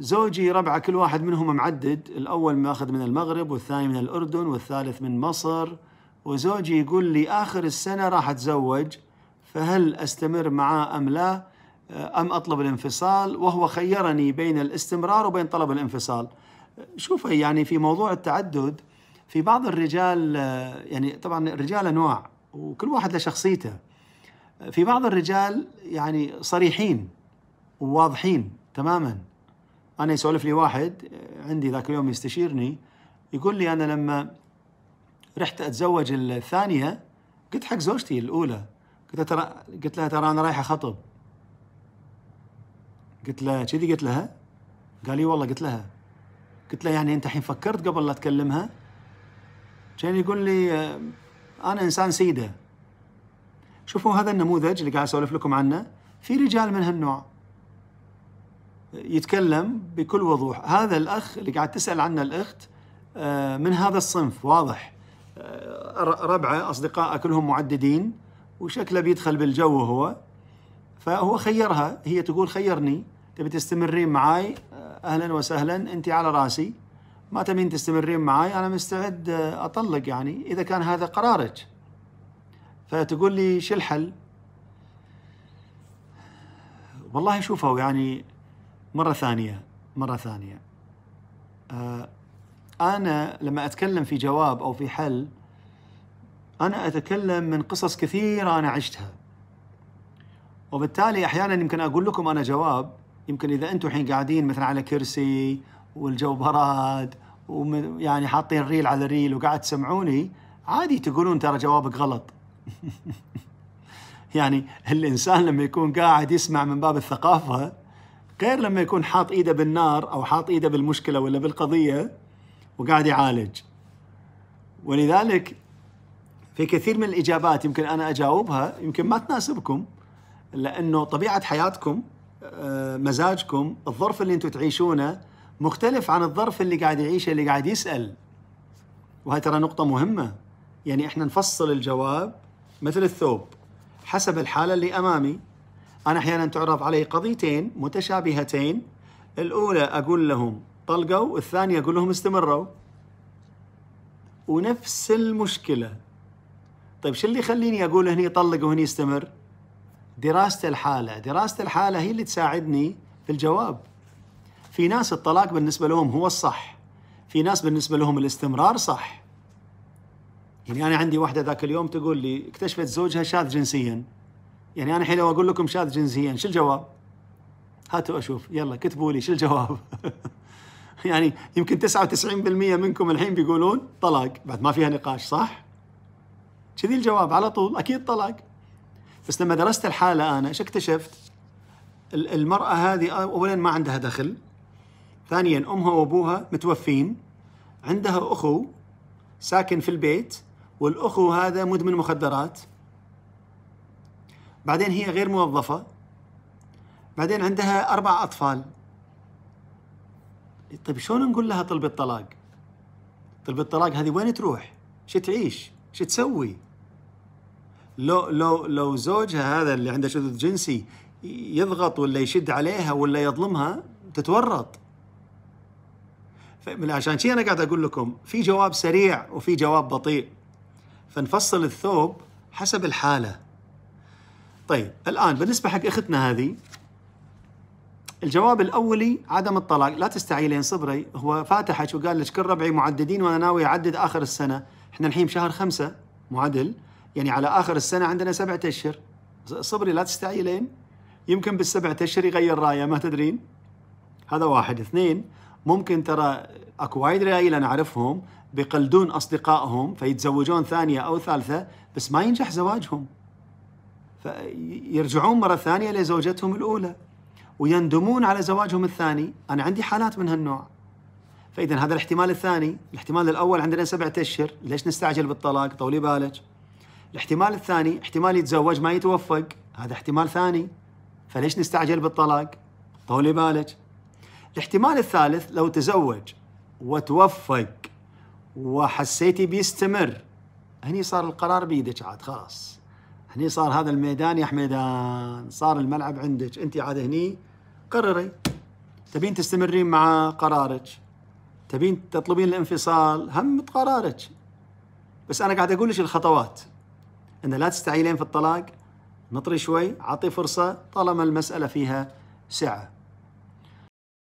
زوجي ربعه كل واحد منهم معدد الأول ماخذ من المغرب والثاني من الأردن والثالث من مصر وزوجي يقول لي آخر السنة راح أتزوج فهل أستمر معاه أم لا أم أطلب الانفصال وهو خيرني بين الاستمرار وبين طلب الانفصال شوف يعني في موضوع التعدد في بعض الرجال يعني طبعا الرجال أنواع وكل واحد له شخصيته في بعض الرجال يعني صريحين وواضحين تماما انا يسولف لي واحد آه، عندي ذاك اليوم يستشيرني يقول لي انا لما رحت اتزوج الثانيه قلت حق زوجتي الاولى قلت ترى قلت لها ترى انا رايحه خطب قلت لها كذي قلت لها قال لي والله قلت لها قلت له يعني انت الحين فكرت قبل لا تكلمها كان يقول لي آه، انا انسان سيده شوفوا هذا النموذج اللي قاعد اسولف لكم عنه في رجال من هالنوع يتكلم بكل وضوح هذا الأخ اللي قاعد تسأل عنه الأخت آه، من هذا الصنف واضح آه، ربعه أصدقائه كلهم معددين وشكله بيدخل بالجو هو فهو خيرها هي تقول خيرني تبي تستمرين معاي آه، أهلا وسهلا أنت على راسي ما تبين تستمرين معاي أنا مستعد أطلق يعني إذا كان هذا قرارك فتقول لي شو الحل والله شوفوا يعني مرة ثانية مرة ثانية آه، أنا لما أتكلم في جواب أو في حل أنا أتكلم من قصص كثيرة أنا عشتها وبالتالي أحيانا يمكن أقول لكم أنا جواب يمكن إذا أنتم الحين قاعدين مثلا على كرسي والجو براد ويعني حاطين ريل على ريل وقاعد تسمعوني عادي تقولون ترى جوابك غلط يعني الإنسان لما يكون قاعد يسمع من باب الثقافة غير لما يكون حاط ايده بالنار او حاط ايده بالمشكله ولا بالقضيه وقاعد يعالج ولذلك في كثير من الاجابات يمكن انا اجاوبها يمكن ما تناسبكم لانه طبيعه حياتكم آه، مزاجكم الظرف اللي انتم تعيشونه مختلف عن الظرف اللي قاعد يعيشه اللي قاعد يسال وهي ترى نقطه مهمه يعني احنا نفصل الجواب مثل الثوب حسب الحاله اللي امامي أنا أحيانا تعرض علي قضيتين متشابهتين الأولى أقول لهم طلقوا والثانية أقول لهم استمروا ونفس المشكلة طيب شو اللي يخليني أقول هني طلق وهني استمر دراسة الحالة دراسة الحالة هي اللي تساعدني في الجواب في ناس الطلاق بالنسبة لهم هو الصح في ناس بالنسبة لهم الاستمرار صح يعني أنا عندي واحدة ذاك اليوم تقول لي اكتشفت زوجها شاذ جنسياً يعني انا الحين لو اقول لكم شاذ جنسيا شو الجواب؟ هاتوا اشوف يلا كتبوا لي شو الجواب؟ يعني يمكن 99% منكم الحين بيقولون طلاق بعد ما فيها نقاش صح؟ كذي الجواب على طول اكيد طلاق بس لما درست الحاله انا ايش اكتشفت؟ المراه هذه اولا ما عندها دخل ثانيا امها وابوها متوفين عندها اخو ساكن في البيت والاخو هذا مدمن مخدرات بعدين هي غير موظفة بعدين عندها أربع أطفال طيب شلون نقول لها طلب الطلاق طلب الطلاق هذه وين تروح شو تعيش شو تسوي لو لو لو زوجها هذا اللي عنده شذوذ جنسي يضغط ولا يشد عليها ولا يظلمها تتورط عشان شي انا قاعد اقول لكم في جواب سريع وفي جواب بطيء فنفصل الثوب حسب الحاله طيب الآن بالنسبة حق أختنا هذه الجواب الأولي عدم الطلاق لا تستعيلين صبري هو فاتحك وقال لك كل ربعي معددين وأنا ناوي أعدد آخر السنة إحنا الحين بشهر خمسة معدل يعني على آخر السنة عندنا سبعة أشهر صبري لا تستعيلين يمكن بالسبعة أشهر يغير رايه ما تدرين هذا واحد اثنين ممكن ترى اكو وايد رجال انا اعرفهم بيقلدون اصدقائهم فيتزوجون ثانيه او ثالثه بس ما ينجح زواجهم فيرجعون مرة ثانية لزوجتهم الأولى ويندمون على زواجهم الثاني أنا عندي حالات من هالنوع فإذا هذا الاحتمال الثاني الاحتمال الأول عندنا سبعة أشهر ليش نستعجل بالطلاق طولي بالك الاحتمال الثاني احتمال يتزوج ما يتوفق هذا احتمال ثاني فليش نستعجل بالطلاق طولي بالك الاحتمال الثالث لو تزوج وتوفق وحسيتي بيستمر هني صار القرار بيدك عاد خلاص هني صار هذا الميدان يا حميدان صار الملعب عندك انت عاد هني قرري تبين تستمرين مع قرارك تبين تطلبين الانفصال هم قرارك بس انا قاعد اقول لك الخطوات ان لا تستعيلين في الطلاق نطري شوي عطي فرصه طالما المساله فيها سعه